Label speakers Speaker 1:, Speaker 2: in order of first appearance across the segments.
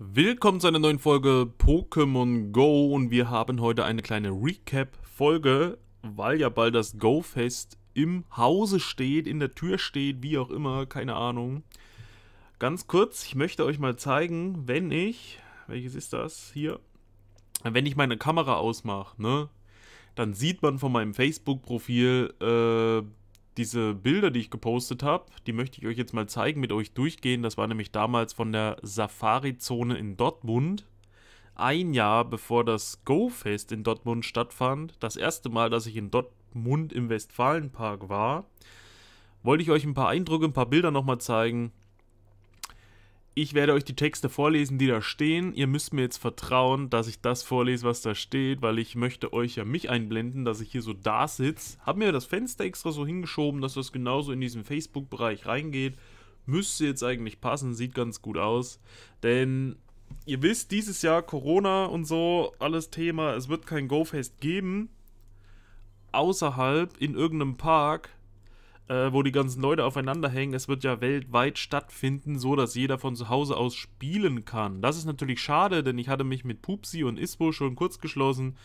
Speaker 1: Willkommen zu einer neuen Folge Pokémon Go und wir haben heute eine kleine Recap-Folge, weil ja bald das Go-Fest im Hause steht, in der Tür steht, wie auch immer, keine Ahnung. Ganz kurz, ich möchte euch mal zeigen, wenn ich, welches ist das hier, wenn ich meine Kamera ausmache, ne, dann sieht man von meinem Facebook-Profil äh, diese Bilder, die ich gepostet habe, die möchte ich euch jetzt mal zeigen, mit euch durchgehen. Das war nämlich damals von der Safari-Zone in Dortmund. Ein Jahr bevor das Go-Fest in Dortmund stattfand, das erste Mal, dass ich in Dortmund im Westfalenpark war, wollte ich euch ein paar Eindrücke, ein paar Bilder nochmal zeigen ich werde euch die Texte vorlesen, die da stehen. Ihr müsst mir jetzt vertrauen, dass ich das vorlese, was da steht, weil ich möchte euch ja mich einblenden, dass ich hier so da sitze. Hab mir das Fenster extra so hingeschoben, dass das genauso in diesen Facebook-Bereich reingeht. Müsste jetzt eigentlich passen, sieht ganz gut aus. Denn ihr wisst, dieses Jahr Corona und so, alles Thema, es wird kein Go-Fest geben. Außerhalb in irgendeinem Park äh, wo die ganzen Leute aufeinander hängen. Es wird ja weltweit stattfinden, so dass jeder von zu Hause aus spielen kann. Das ist natürlich schade, denn ich hatte mich mit Pupsi und Isbo schon kurz geschlossen,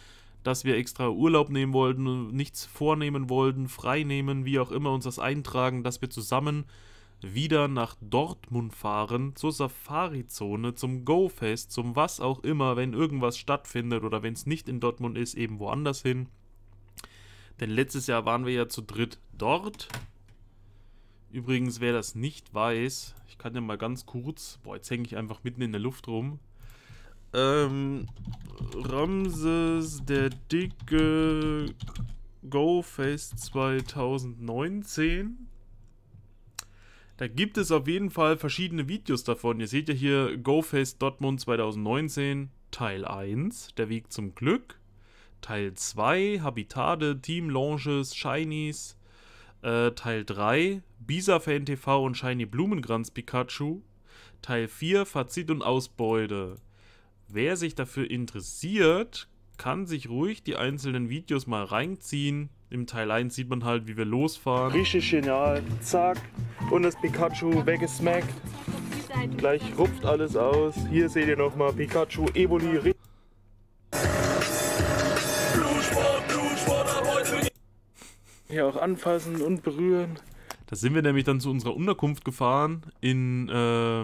Speaker 1: dass wir extra Urlaub nehmen wollten, nichts vornehmen wollten, frei nehmen, wie auch immer uns das eintragen, dass wir zusammen wieder nach Dortmund fahren, zur Safari-Zone, zum Go-Fest, zum was auch immer, wenn irgendwas stattfindet oder wenn es nicht in Dortmund ist, eben woanders hin. Denn letztes Jahr waren wir ja zu dritt dort Übrigens, wer das nicht weiß, ich kann ja mal ganz kurz... Boah, jetzt hänge ich einfach mitten in der Luft rum. Ähm, Ramses der Dicke GoFest 2019. Da gibt es auf jeden Fall verschiedene Videos davon. Ihr seht ja hier GoFest Dortmund 2019 Teil 1, der Weg zum Glück. Teil 2, Habitate, Team Launches, Shinies äh, Teil 3 Bisa-Fan TV und Shiny Blumengranz Pikachu, Teil 4 Fazit und Ausbeute. Wer sich dafür interessiert, kann sich ruhig die einzelnen Videos mal reinziehen. Im Teil 1 sieht man halt, wie wir losfahren. Richtig genial. Zack. Und das Pikachu weggesmackt. Gleich rupft alles aus. Hier seht ihr nochmal Pikachu Evoli. Ja, auch anfassen und berühren. Da sind wir nämlich dann zu unserer Unterkunft gefahren. In, äh,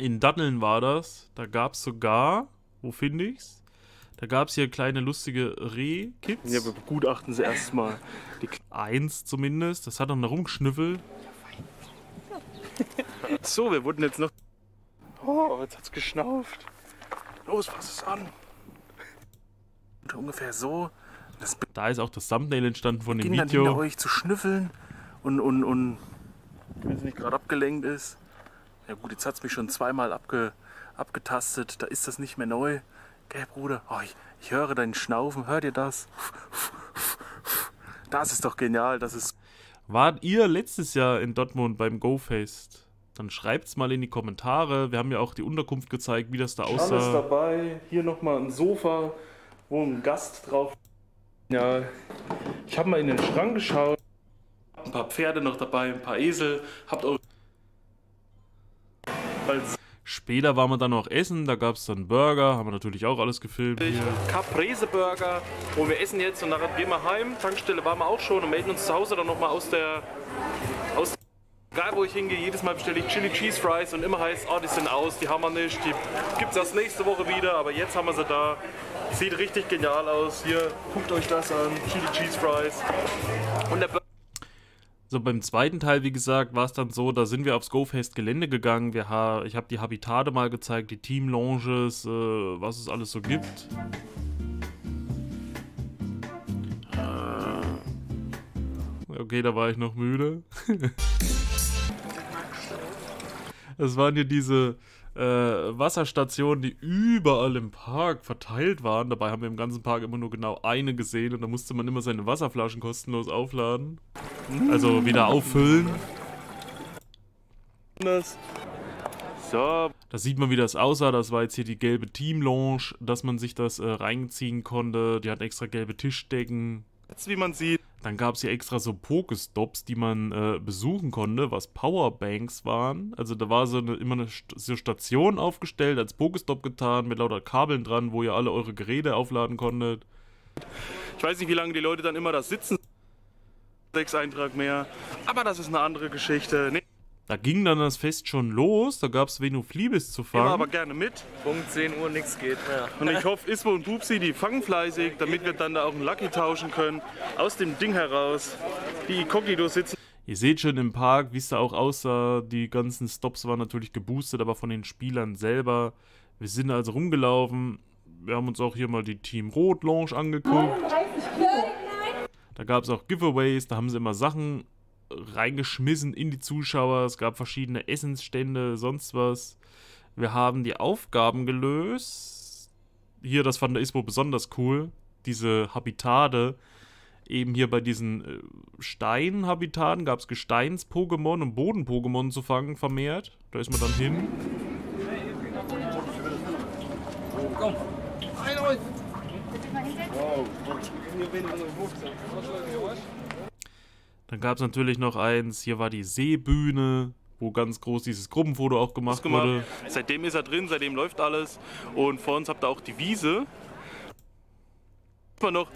Speaker 1: in Datteln war das. Da gab es sogar, wo finde ich's? Da gab es hier kleine lustige Rehkits. Ja, wir begutachten sie erstmal. Eins zumindest, das hat noch eine Rumschnüffel. so, wir wurden jetzt noch. Oh, jetzt hat's geschnauft. Los, fass es an. Ungefähr so das da ist auch das Thumbnail entstanden von dem Video. Ging dann euch zu schnüffeln und, und, und wenn es nicht gerade abgelenkt ist. Ja gut, jetzt hat es mich schon zweimal abge, abgetastet. Da ist das nicht mehr neu. Gell, Bruder? Oh, ich, ich höre deinen Schnaufen. Hört ihr das? Das ist doch genial. Das ist. Wart ihr letztes Jahr in Dortmund beim GoFest? Dann schreibt es mal in die Kommentare. Wir haben ja auch die Unterkunft gezeigt, wie das da aussah. Alles dabei. Hier nochmal ein Sofa, wo ein Gast drauf ist. Ja, ich habe mal in den Schrank geschaut. Ein paar Pferde noch dabei, ein paar Esel. Habt auch. Später waren wir dann noch essen, da gab es dann Burger, haben wir natürlich auch alles gefilmt. Caprese Burger, wo wir essen jetzt und nachher gehen wir heim. Tankstelle waren wir auch schon und melden uns zu Hause dann nochmal aus der. aus Egal wo ich hingehe, jedes Mal bestelle ich Chili Cheese Fries und immer heißt, oh, die sind aus, die haben wir nicht, die gibt's erst nächste Woche wieder, aber jetzt haben wir sie da. Sieht richtig genial aus. Hier, guckt euch das an. Chili Cheese Fries. Und der Burger. So, beim zweiten Teil, wie gesagt, war es dann so, da sind wir aufs GoFest-Gelände gegangen. Wir ha ich habe die Habitate mal gezeigt, die Team-Lounges, äh, was es alles so gibt. Äh, okay, da war ich noch müde. Es waren hier diese, äh, Wasserstationen, die überall im Park verteilt waren. Dabei haben wir im ganzen Park immer nur genau eine gesehen und da musste man immer seine Wasserflaschen kostenlos aufladen. Also wieder auffüllen. So. Da sieht man, wie das aussah. Das war jetzt hier die gelbe Team-Lounge, dass man sich das äh, reinziehen konnte. Die hat extra gelbe Tischdecken wie man sieht. Dann gab es ja extra so Pokestops, die man äh, besuchen konnte, was Powerbanks waren. Also da war so eine, immer eine St so Station aufgestellt, als Pokestop getan, mit lauter Kabeln dran, wo ihr alle eure Geräte aufladen konntet. Ich weiß nicht, wie lange die Leute dann immer da sitzen. Sechs Eintrag mehr. Aber das ist eine andere Geschichte. Nee. Da ging dann das Fest schon los, da gab es Venus Flibis zu fangen. Ja, aber gerne mit. Punkt 10 Uhr, nichts geht mehr. Und ich hoffe, Ispo und Pupsi, die fangen fleißig, damit wir dann da auch einen Lucky tauschen können. Aus dem Ding heraus, die Kognito sitzen. Ihr seht schon im Park, wie es da auch aussah, die ganzen Stops waren natürlich geboostet, aber von den Spielern selber. Wir sind also rumgelaufen, wir haben uns auch hier mal die Team Rot Lounge angeguckt. Da gab es auch Giveaways, da haben sie immer Sachen reingeschmissen in die Zuschauer. Es gab verschiedene Essensstände, sonst was. Wir haben die Aufgaben gelöst. Hier, das fand der ISPO besonders cool. Diese Habitate. Eben hier bei diesen äh, Steinhabitaten gab es Gesteins-Pokémon und Boden-Pokémon zu fangen vermehrt. Da ist man dann hin. Komm, ein Wow. Dann gab es natürlich noch eins, hier war die Seebühne, wo ganz groß dieses Gruppenfoto auch gemacht, gemacht. wurde. Seitdem ist er drin, seitdem läuft alles. Und vor uns habt ihr auch die Wiese. noch.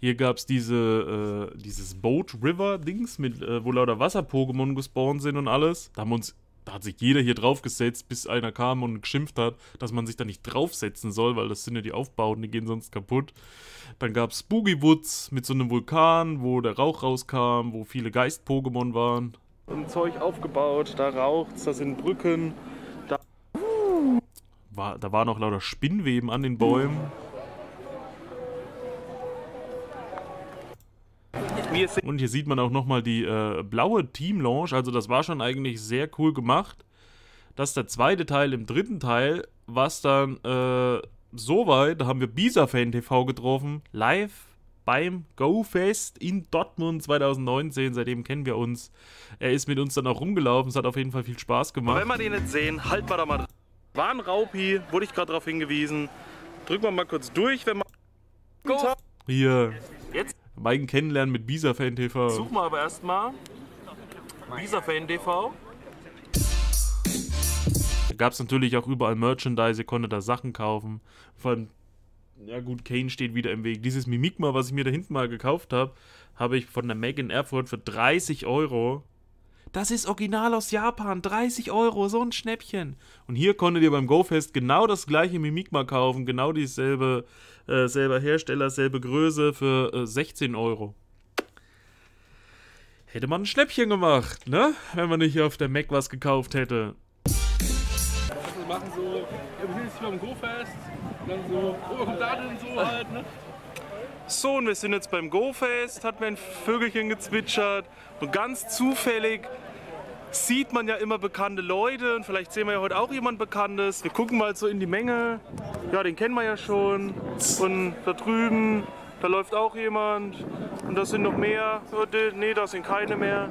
Speaker 1: Hier gab es diese, äh, dieses Boat River Dings, mit, äh, wo lauter Wasser-Pokémon gespawnt sind und alles. Da haben wir uns da hat sich jeder hier draufgesetzt, bis einer kam und geschimpft hat, dass man sich da nicht draufsetzen soll, weil das sind ja die Aufbauten, die gehen sonst kaputt. Dann gab es Boogie Woods mit so einem Vulkan, wo der Rauch rauskam, wo viele Geist-Pokémon waren. Ein Zeug aufgebaut, da raucht's, da sind Brücken. Da, war, da waren auch lauter Spinnweben an den Bäumen. Und hier sieht man auch nochmal die äh, blaue team Launch. Also das war schon eigentlich sehr cool gemacht. Das ist der zweite Teil. Im dritten Teil war es dann äh, weit, da haben wir Bisa-Fan TV getroffen, live beim GoFest in Dortmund 2019. Seitdem kennen wir uns. Er ist mit uns dann auch rumgelaufen. Es hat auf jeden Fall viel Spaß gemacht. Wenn wir den jetzt sehen, halt mal da mal. War ein Raupi, wurde ich gerade darauf hingewiesen. Drücken wir mal kurz durch, wenn man. Go. Hier. Jetzt. Meigen kennenlernen mit Bisa Fan TV. Such mal aber erstmal Bisa Fan TV. Da gab es natürlich auch überall Merchandise, ihr konntet da Sachen kaufen. Vor allem, ja gut, Kane steht wieder im Weg. Dieses Mimikma, was ich mir da hinten mal gekauft habe, habe ich von der Megan Erfurt für 30 Euro das ist original aus Japan, 30 Euro, so ein Schnäppchen. Und hier konntet ihr beim GoFest genau das gleiche Mimikma kaufen, genau dieselbe, äh, selber Hersteller, selbe Größe für äh, 16 Euro. Hätte man ein Schnäppchen gemacht, ne? Wenn man nicht auf der Mac was gekauft hätte. Wir machen so, wir sind jetzt beim GoFest, dann so, oh, kommt da denn so halt, ne? So, und wir sind jetzt beim Go-Fest, hat mir ein Vögelchen gezwitschert und ganz zufällig sieht man ja immer bekannte Leute und vielleicht sehen wir ja heute auch jemand Bekanntes. Wir gucken mal so in die Menge. Ja, den kennen wir ja schon. Und da drüben, da läuft auch jemand. Und da sind noch mehr. Oh, nee, da sind keine mehr.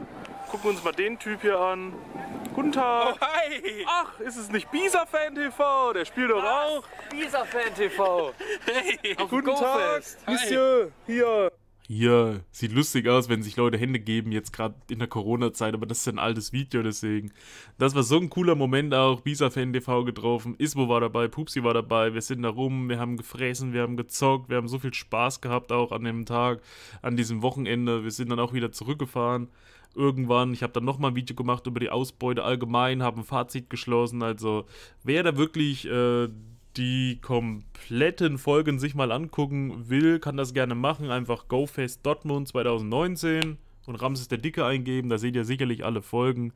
Speaker 1: Gucken wir uns mal den Typ hier an. Guten Tag. Oh, hi. Ach, ist es nicht Bisa Fan TV? Der spielt doch Was? auch. Bisa Fan TV. Hey, Auf guten Tag. Monsieur, hier. Hier, sieht lustig aus, wenn sich Leute Hände geben, jetzt gerade in der Corona-Zeit, aber das ist ein altes Video, deswegen. Das war so ein cooler Moment auch, BisaFanTV getroffen, Ismo war dabei, Pupsi war dabei, wir sind da rum, wir haben gefressen, wir haben gezockt, wir haben so viel Spaß gehabt auch an dem Tag, an diesem Wochenende, wir sind dann auch wieder zurückgefahren irgendwann. Ich habe dann nochmal ein Video gemacht über die Ausbeute allgemein, habe ein Fazit geschlossen. Also wer da wirklich äh, die kompletten Folgen sich mal angucken will, kann das gerne machen. Einfach GoFest Dortmund 2019 und Ramses der Dicke eingeben. Da seht ihr sicherlich alle Folgen.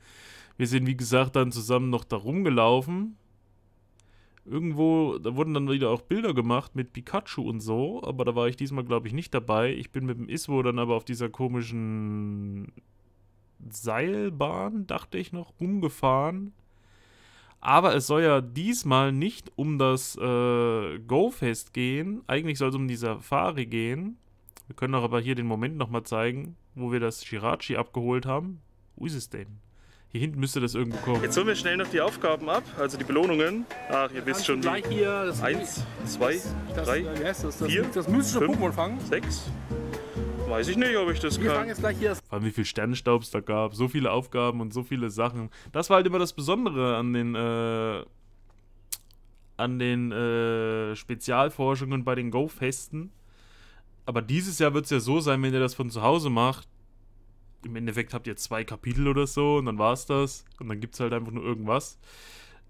Speaker 1: Wir sind, wie gesagt, dann zusammen noch da rumgelaufen. Irgendwo, da wurden dann wieder auch Bilder gemacht mit Pikachu und so, aber da war ich diesmal, glaube ich, nicht dabei. Ich bin mit dem Iswo dann aber auf dieser komischen Seilbahn, dachte ich noch, umgefahren. Aber es soll ja diesmal nicht um das äh, Go-Fest gehen. Eigentlich soll es um die Safari gehen. Wir können doch aber hier den Moment nochmal zeigen, wo wir das Shirachi abgeholt haben. Wo ist es denn? Hier hinten müsste das irgendwo kommen. Jetzt holen wir schnell noch die Aufgaben ab, also die Belohnungen. Ach, ihr wisst schon. Gleich hier. Das eins, zwei, das, drei, das, das, vier, das, das fünf, Pokémon fangen. Sechs, Weiß ich nicht, ob ich das Wir kann. Wir jetzt gleich hier Vor allem, wie viel Sternenstaub es da gab. So viele Aufgaben und so viele Sachen. Das war halt immer das Besondere an den, äh, an den äh, Spezialforschungen bei den Go-Festen. Aber dieses Jahr wird es ja so sein, wenn ihr das von zu Hause macht. Im Endeffekt habt ihr zwei Kapitel oder so und dann war es das. Und dann gibt es halt einfach nur irgendwas.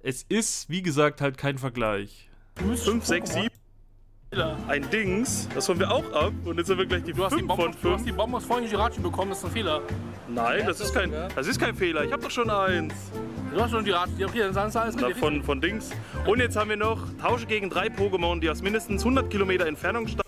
Speaker 1: Es ist, wie gesagt, halt kein Vergleich. 5, 6, 7. Ein Dings, das holen wir auch ab und jetzt haben wir gleich die du 5 die Bombe, von 5. Du hast die Bombe aus vorhin Girachi bekommen, das ist ein Fehler. Nein, das ist kein, das ist kein Fehler, ich habe doch schon eins. Du hast schon Girachi, okay, dann ist alles Na, von, von Dings. Und jetzt haben wir noch Tausche gegen drei Pokémon, die aus mindestens 100 Kilometer Entfernung stammen.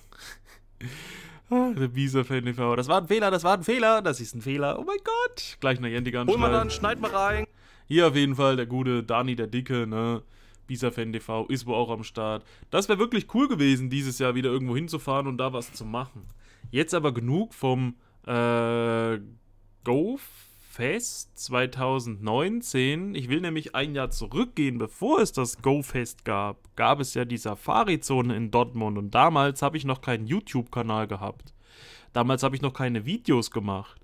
Speaker 1: Ah, der Visa TV. Das war ein Fehler, das war ein Fehler, das ist ein Fehler. Oh mein Gott. Gleich eine Jendigan. Hol mal dann, schneid mal rein. Hier auf jeden Fall der gute Dani, der Dicke, ne? Bisa-Fan TV, Isbo auch am Start. Das wäre wirklich cool gewesen, dieses Jahr wieder irgendwo hinzufahren und da was zu machen. Jetzt aber genug vom äh, Go Fest 2019. Ich will nämlich ein Jahr zurückgehen, bevor es das Go Fest gab. Gab es ja die Safari-Zone in Dortmund und damals habe ich noch keinen YouTube-Kanal gehabt. Damals habe ich noch keine Videos gemacht.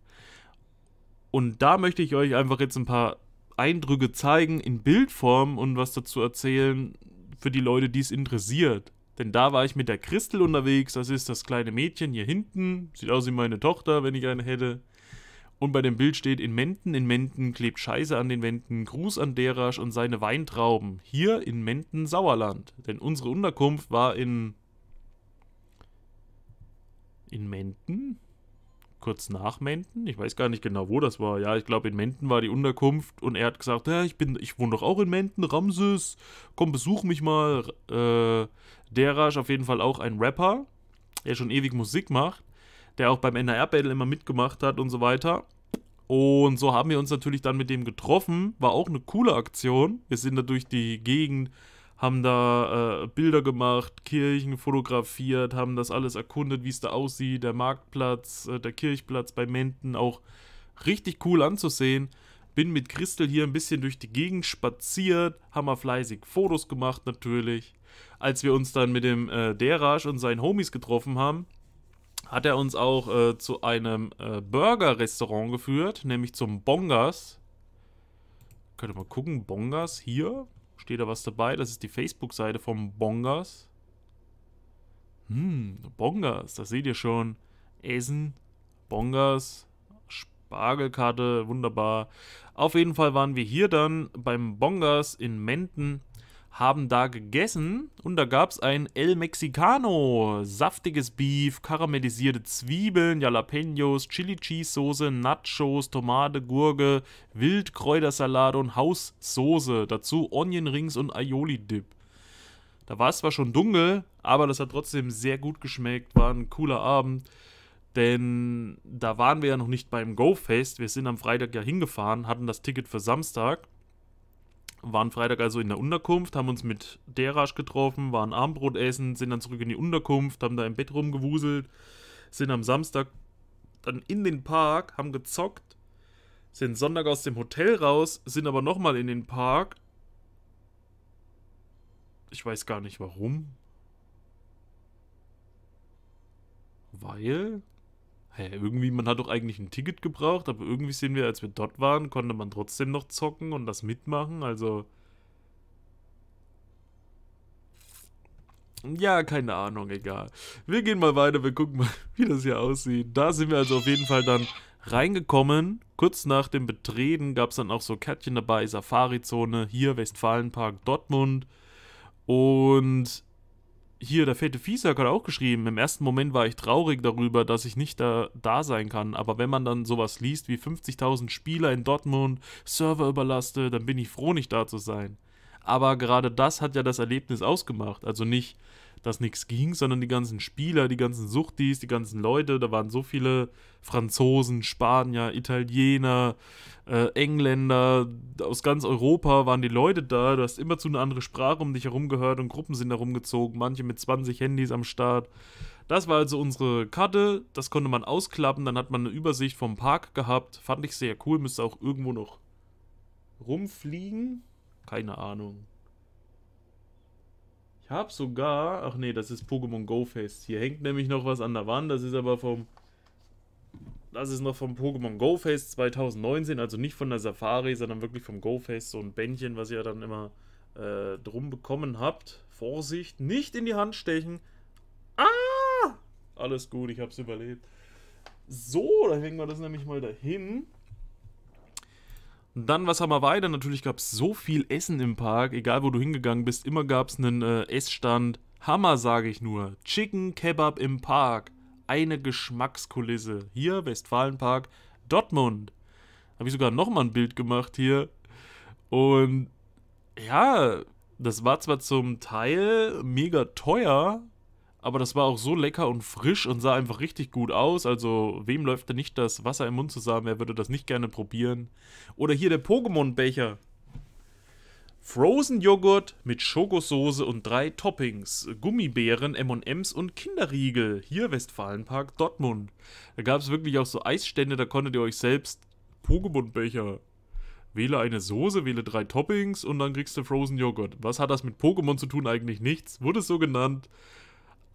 Speaker 1: Und da möchte ich euch einfach jetzt ein paar Eindrücke zeigen in Bildform und was dazu erzählen für die Leute, die es interessiert. Denn da war ich mit der Christel unterwegs, das ist das kleine Mädchen hier hinten, sieht aus wie meine Tochter, wenn ich eine hätte. Und bei dem Bild steht in Menden, in Menden klebt Scheiße an den Wänden, Gruß an Derasch und seine Weintrauben. Hier in Menden Sauerland. Denn unsere Unterkunft war in. In Menden? kurz nach Menden. Ich weiß gar nicht genau, wo das war. Ja, ich glaube, in Menden war die Unterkunft und er hat gesagt, ja, ich bin, ich wohne doch auch in Menden, Ramses, komm, besuch mich mal. Äh, Derash auf jeden Fall auch ein Rapper, der schon ewig Musik macht, der auch beim NR-Battle immer mitgemacht hat und so weiter. Und so haben wir uns natürlich dann mit dem getroffen. War auch eine coole Aktion. Wir sind da durch die Gegend haben da äh, Bilder gemacht, Kirchen fotografiert, haben das alles erkundet, wie es da aussieht, der Marktplatz, äh, der Kirchplatz bei Menden, auch richtig cool anzusehen. Bin mit Christel hier ein bisschen durch die Gegend spaziert, haben wir fleißig Fotos gemacht natürlich. Als wir uns dann mit dem äh, Deraj und seinen Homies getroffen haben, hat er uns auch äh, zu einem äh, Burger-Restaurant geführt, nämlich zum Bongas. Könnt ihr mal gucken, Bongas hier. Steht da was dabei? Das ist die Facebook-Seite vom Bongas. Hm, Bongas, das seht ihr schon. Essen, Bongas, Spargelkarte, wunderbar. Auf jeden Fall waren wir hier dann beim Bongas in Menden haben da gegessen und da gab es ein El Mexicano. Saftiges Beef, karamellisierte Zwiebeln, Jalapenos, Chili Cheese Soße, Nachos, Tomate, Gurke, Wildkräutersalat und Haussoße. Dazu Onion Rings und Aioli Dip. Da war es zwar schon dunkel, aber das hat trotzdem sehr gut geschmeckt. War ein cooler Abend. Denn da waren wir ja noch nicht beim Go-Fest. Wir sind am Freitag ja hingefahren, hatten das Ticket für Samstag waren Freitag also in der Unterkunft, haben uns mit Derasch getroffen, waren Abendbrot essen, sind dann zurück in die Unterkunft, haben da im Bett rumgewuselt, sind am Samstag dann in den Park, haben gezockt, sind Sonntag aus dem Hotel raus, sind aber nochmal in den Park. Ich weiß gar nicht warum. Weil hey, irgendwie, man hat doch eigentlich ein Ticket gebraucht, aber irgendwie sind wir, als wir dort waren, konnte man trotzdem noch zocken und das mitmachen, also... Ja, keine Ahnung, egal. Wir gehen mal weiter, wir gucken mal, wie das hier aussieht. Da sind wir also auf jeden Fall dann reingekommen. Kurz nach dem Betreten gab es dann auch so Kärtchen dabei, Safari-Zone, hier Westfalenpark, Dortmund. Und hier, der fette Fiesack hat auch geschrieben, im ersten Moment war ich traurig darüber, dass ich nicht da, da sein kann, aber wenn man dann sowas liest wie 50.000 Spieler in Dortmund, Server überlaste, dann bin ich froh, nicht da zu sein. Aber gerade das hat ja das Erlebnis ausgemacht, also nicht dass nichts ging, sondern die ganzen Spieler, die ganzen Suchtis, die ganzen Leute, da waren so viele Franzosen, Spanier, Italiener, äh, Engländer, aus ganz Europa waren die Leute da. Du hast immerzu eine andere Sprache um dich herum gehört und Gruppen sind herumgezogen, manche mit 20 Handys am Start. Das war also unsere Karte, das konnte man ausklappen, dann hat man eine Übersicht vom Park gehabt. Fand ich sehr cool, müsste auch irgendwo noch rumfliegen. Keine Ahnung. Ich habe sogar... Ach nee, das ist Pokémon Go Fest. Hier hängt nämlich noch was an der Wand. Das ist aber vom... Das ist noch vom Pokémon Go Fest 2019. Also nicht von der Safari, sondern wirklich vom Go Fest. So ein Bändchen, was ihr dann immer äh, drum bekommen habt. Vorsicht, nicht in die Hand stechen. Ah! Alles gut, ich habe es überlebt. So, da hängen wir das nämlich mal dahin. Dann was haben wir weiter? Natürlich gab es so viel Essen im Park, egal wo du hingegangen bist, immer gab es einen äh, Essstand. Hammer, sage ich nur. Chicken Kebab im Park. Eine Geschmackskulisse. Hier, Westfalenpark, Dortmund. Habe ich sogar nochmal ein Bild gemacht hier. Und ja, das war zwar zum Teil mega teuer, aber das war auch so lecker und frisch und sah einfach richtig gut aus. Also, wem läuft denn nicht das Wasser im Mund zusammen? Wer würde das nicht gerne probieren? Oder hier der Pokémon-Becher. Frozen Joghurt mit Schokosoße und drei Toppings, Gummibären, MMs und Kinderriegel. Hier Westfalenpark, Dortmund. Da gab es wirklich auch so Eisstände, da konntet ihr euch selbst Pokémon-Becher. Wähle eine Soße, wähle drei Toppings und dann kriegst du Frozen Joghurt. Was hat das mit Pokémon zu tun? Eigentlich nichts. Wurde es so genannt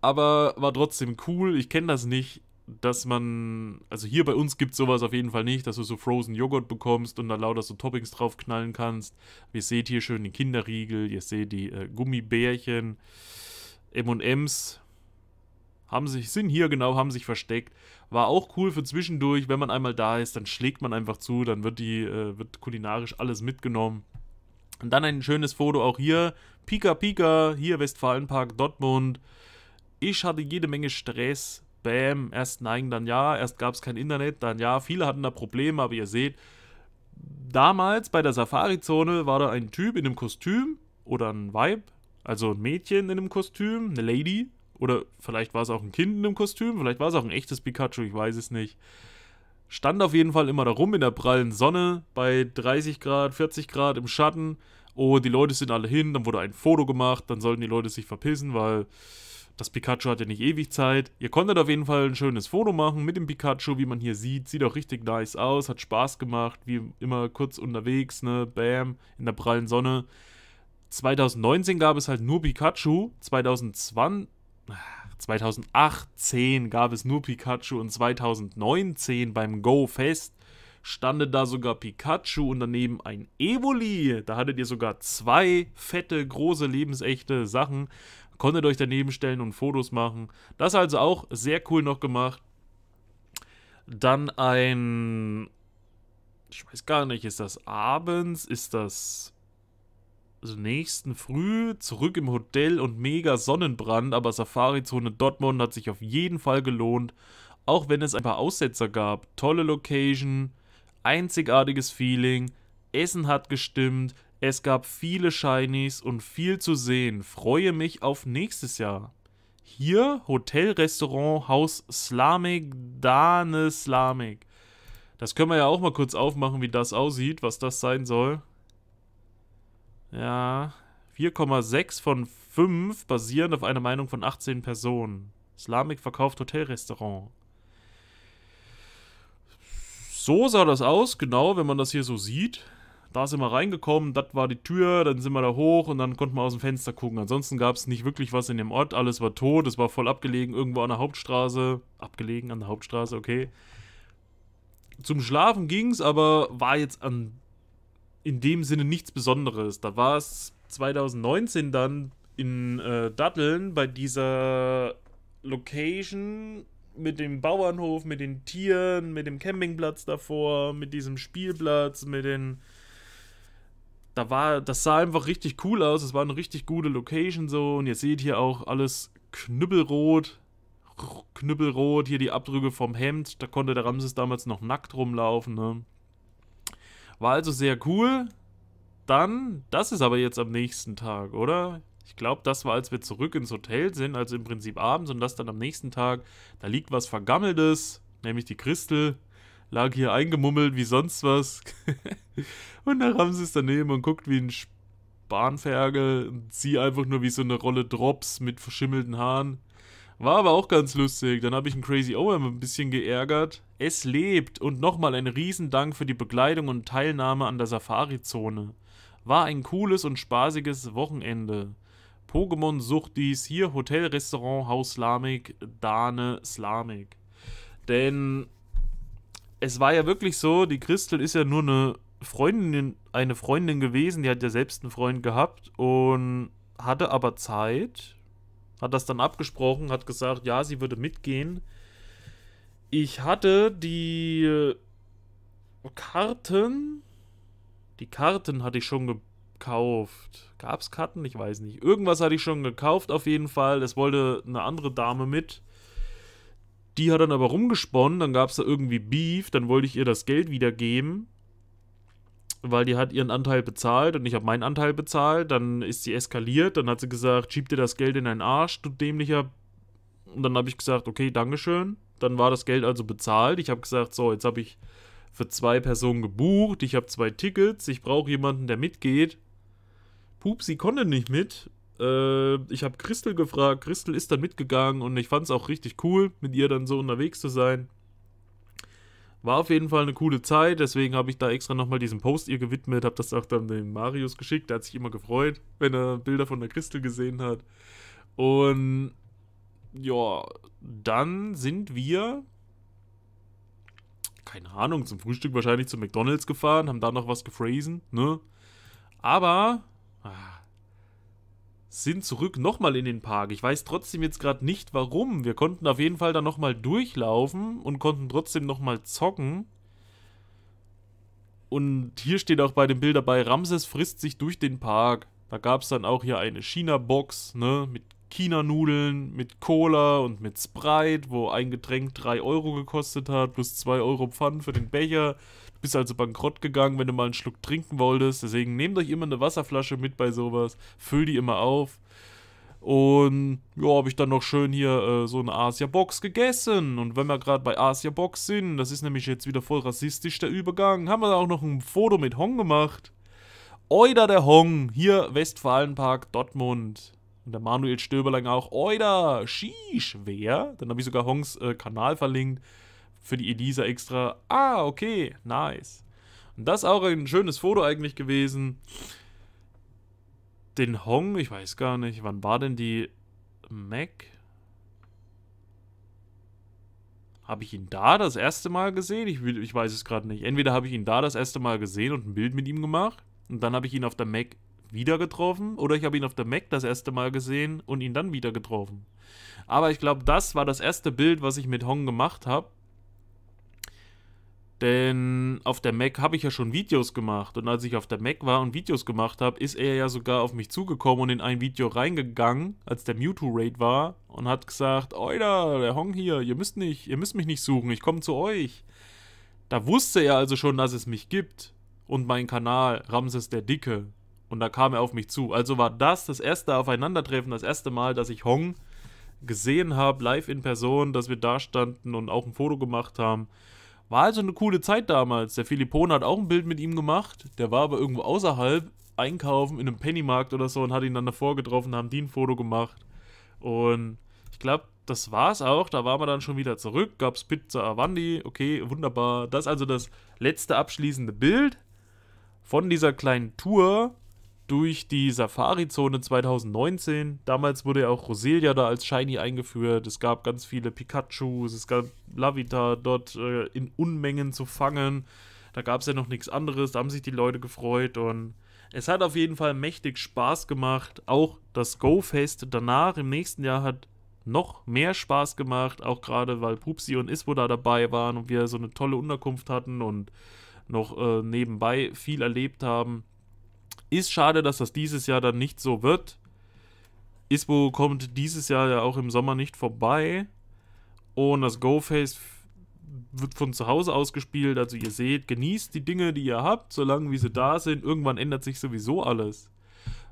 Speaker 1: aber war trotzdem cool. Ich kenne das nicht, dass man, also hier bei uns gibt es sowas auf jeden Fall nicht, dass du so Frozen Joghurt bekommst und da lauter so Toppings draufknallen kannst. Ihr seht hier schön die Kinderriegel, ihr seht die äh, Gummibärchen, M&M's, haben sich, sind hier genau, haben sich versteckt. War auch cool für zwischendurch, wenn man einmal da ist, dann schlägt man einfach zu, dann wird die, äh, wird kulinarisch alles mitgenommen. Und dann ein schönes Foto auch hier, Pika Pika, hier Westfalenpark, Dortmund, ich hatte jede Menge Stress. Bam, erst nein, dann ja. Erst gab es kein Internet, dann ja. Viele hatten da Probleme, aber ihr seht, damals bei der Safari-Zone war da ein Typ in einem Kostüm oder ein Vibe, also ein Mädchen in einem Kostüm, eine Lady. Oder vielleicht war es auch ein Kind in einem Kostüm, vielleicht war es auch ein echtes Pikachu, ich weiß es nicht stand auf jeden Fall immer da rum in der prallen Sonne bei 30 Grad, 40 Grad im Schatten. Oh, die Leute sind alle hin, dann wurde ein Foto gemacht, dann sollten die Leute sich verpissen, weil das Pikachu hat ja nicht ewig Zeit. Ihr konntet auf jeden Fall ein schönes Foto machen mit dem Pikachu, wie man hier sieht. Sieht auch richtig nice aus, hat Spaß gemacht, wie immer kurz unterwegs, ne? Bam, in der prallen Sonne. 2019 gab es halt nur Pikachu, 2020, 2018 gab es nur Pikachu und 2019 beim Go Fest stande da sogar Pikachu und daneben ein Evoli. Da hattet ihr sogar zwei fette, große, lebensechte Sachen konntet euch daneben stellen und Fotos machen. Das also auch sehr cool noch gemacht. Dann ein, ich weiß gar nicht, ist das abends, ist das also nächsten Früh zurück im Hotel und mega Sonnenbrand, aber Safari-Zone Dortmund hat sich auf jeden Fall gelohnt, auch wenn es ein paar Aussetzer gab. Tolle Location, einzigartiges Feeling, Essen hat gestimmt, es gab viele Shinies und viel zu sehen. Freue mich auf nächstes Jahr. Hier Hotelrestaurant Haus Slamik Dane Slamik. Das können wir ja auch mal kurz aufmachen, wie das aussieht, was das sein soll. Ja, 4,6 von 5 basierend auf einer Meinung von 18 Personen. Slamik verkauft Hotelrestaurant. So sah das aus, genau, wenn man das hier so sieht. Da sind wir reingekommen, das war die Tür, dann sind wir da hoch und dann konnten wir aus dem Fenster gucken. Ansonsten gab es nicht wirklich was in dem Ort, alles war tot, es war voll abgelegen, irgendwo an der Hauptstraße. Abgelegen an der Hauptstraße, okay. Zum Schlafen ging es, aber war jetzt an, in dem Sinne nichts Besonderes. Da war es 2019 dann in äh, Datteln bei dieser Location mit dem Bauernhof, mit den Tieren, mit dem Campingplatz davor, mit diesem Spielplatz, mit den da war, das sah einfach richtig cool aus. Es war eine richtig gute Location so. Und ihr seht hier auch alles knüppelrot. Knüppelrot, hier die Abdrücke vom Hemd. Da konnte der Ramses damals noch nackt rumlaufen. Ne? War also sehr cool. Dann, das ist aber jetzt am nächsten Tag, oder? Ich glaube, das war, als wir zurück ins Hotel sind, also im Prinzip abends und das dann am nächsten Tag. Da liegt was Vergammeltes, nämlich die Christel. Lag hier eingemummelt wie sonst was. Und der haben sie daneben und guckt wie ein Bahnferkel und sie einfach nur wie so eine Rolle Drops mit verschimmelten Haaren. War aber auch ganz lustig. Dann habe ich einen Crazy Owen ein bisschen geärgert. Es lebt und nochmal ein Riesendank für die Begleitung und Teilnahme an der Safari-Zone. War ein cooles und spaßiges Wochenende. Pokémon sucht dies hier Hotel, Restaurant, Haus Slamik, Dane Slamik. Denn es war ja wirklich so, die Christel ist ja nur eine Freundin, eine Freundin gewesen, die hat ja selbst einen Freund gehabt und hatte aber Zeit, hat das dann abgesprochen, hat gesagt, ja, sie würde mitgehen. Ich hatte die Karten, die Karten hatte ich schon gekauft. Gab es Karten? Ich weiß nicht. Irgendwas hatte ich schon gekauft auf jeden Fall. Es wollte eine andere Dame mit. Die hat dann aber rumgesponnen, dann gab es da irgendwie Beef, dann wollte ich ihr das Geld wiedergeben weil die hat ihren Anteil bezahlt und ich habe meinen Anteil bezahlt. Dann ist sie eskaliert, dann hat sie gesagt, schieb dir das Geld in deinen Arsch, du dämlicher. Und dann habe ich gesagt, okay, Dankeschön. Dann war das Geld also bezahlt. Ich habe gesagt, so, jetzt habe ich für zwei Personen gebucht, ich habe zwei Tickets, ich brauche jemanden, der mitgeht. Pup, sie konnte nicht mit. Äh, ich habe Christel gefragt, Christel ist dann mitgegangen und ich fand es auch richtig cool, mit ihr dann so unterwegs zu sein. War auf jeden Fall eine coole Zeit, deswegen habe ich da extra nochmal diesen Post ihr gewidmet, habe das auch dann dem Marius geschickt, der hat sich immer gefreut, wenn er Bilder von der Christel gesehen hat. Und ja, dann sind wir, keine Ahnung, zum Frühstück wahrscheinlich zu McDonalds gefahren, haben da noch was gefrasen, ne? Aber, ah, sind zurück nochmal in den Park. Ich weiß trotzdem jetzt gerade nicht warum. Wir konnten auf jeden Fall da nochmal durchlaufen und konnten trotzdem nochmal zocken. Und hier steht auch bei dem Bild dabei, Ramses frisst sich durch den Park. Da gab es dann auch hier eine China-Box, ne, mit China-Nudeln, mit Cola und mit Sprite, wo ein Getränk 3 Euro gekostet hat, plus 2 Euro Pfand für den Becher. Bist also bankrott gegangen, wenn du mal einen Schluck trinken wolltest. Deswegen nehmt euch immer eine Wasserflasche mit bei sowas. Füllt die immer auf. Und ja, habe ich dann noch schön hier äh, so eine Asia-Box gegessen. Und wenn wir gerade bei Asia-Box sind, das ist nämlich jetzt wieder voll rassistisch der Übergang, haben wir da auch noch ein Foto mit Hong gemacht. Oida der Hong, hier Westfalenpark, Dortmund. Und der Manuel Stöberlang auch, Oida, sheesh, wer? Dann habe ich sogar Hongs äh, Kanal verlinkt für die Elisa extra. Ah, okay, nice. Und das auch ein schönes Foto eigentlich gewesen. Den Hong, ich weiß gar nicht, wann war denn die Mac? Habe ich ihn da das erste Mal gesehen? Ich, ich weiß es gerade nicht. Entweder habe ich ihn da das erste Mal gesehen und ein Bild mit ihm gemacht und dann habe ich ihn auf der Mac wieder getroffen oder ich habe ihn auf der Mac das erste Mal gesehen und ihn dann wieder getroffen. Aber ich glaube, das war das erste Bild, was ich mit Hong gemacht habe denn auf der Mac habe ich ja schon Videos gemacht. Und als ich auf der Mac war und Videos gemacht habe, ist er ja sogar auf mich zugekommen und in ein Video reingegangen, als der Mewtwo-Raid war, und hat gesagt, Oida, der Hong hier, ihr müsst nicht, ihr müsst mich nicht suchen, ich komme zu euch. Da wusste er also schon, dass es mich gibt. Und mein Kanal, Ramses der Dicke. Und da kam er auf mich zu. Also war das das erste Aufeinandertreffen, das erste Mal, dass ich Hong gesehen habe, live in Person, dass wir da standen und auch ein Foto gemacht haben. War also eine coole Zeit damals. Der Philippone hat auch ein Bild mit ihm gemacht. Der war aber irgendwo außerhalb einkaufen in einem Pennymarkt oder so und hat ihn dann davor getroffen, haben die ein Foto gemacht. Und ich glaube, das war's auch. Da waren wir dann schon wieder zurück. Gab's Pizza Avandi. Okay, wunderbar. Das ist also das letzte abschließende Bild von dieser kleinen Tour durch die Safari-Zone 2019. Damals wurde ja auch Roselia da als Shiny eingeführt. Es gab ganz viele Pikachus, es gab Lavita dort äh, in Unmengen zu fangen. Da gab es ja noch nichts anderes, da haben sich die Leute gefreut und es hat auf jeden Fall mächtig Spaß gemacht. Auch das Go-Fest danach im nächsten Jahr hat noch mehr Spaß gemacht, auch gerade weil Pupsi und Ispo da dabei waren und wir so eine tolle Unterkunft hatten und noch äh, nebenbei viel erlebt haben. Ist schade, dass das dieses Jahr dann nicht so wird. ISPO kommt dieses Jahr ja auch im Sommer nicht vorbei. Und das Go-Face wird von zu Hause aus gespielt. Also ihr seht, genießt die Dinge, die ihr habt, solange wie sie da sind. Irgendwann ändert sich sowieso alles.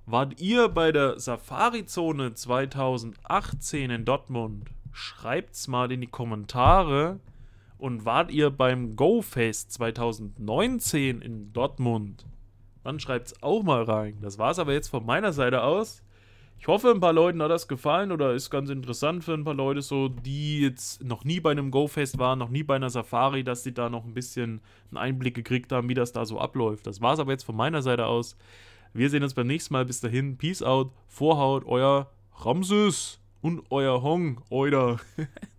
Speaker 1: Wart ihr bei der Safari-Zone 2018 in Dortmund? Schreibt's mal in die Kommentare. Und wart ihr beim GoFest 2019 in Dortmund? Dann es auch mal rein. Das war es aber jetzt von meiner Seite aus. Ich hoffe, ein paar Leuten hat das gefallen oder ist ganz interessant für ein paar Leute, so die jetzt noch nie bei einem Go-Fest waren, noch nie bei einer Safari, dass sie da noch ein bisschen einen Einblick gekriegt haben, wie das da so abläuft. Das war es aber jetzt von meiner Seite aus. Wir sehen uns beim nächsten Mal. Bis dahin, Peace out, Vorhaut, euer Ramses und euer Hong, euer.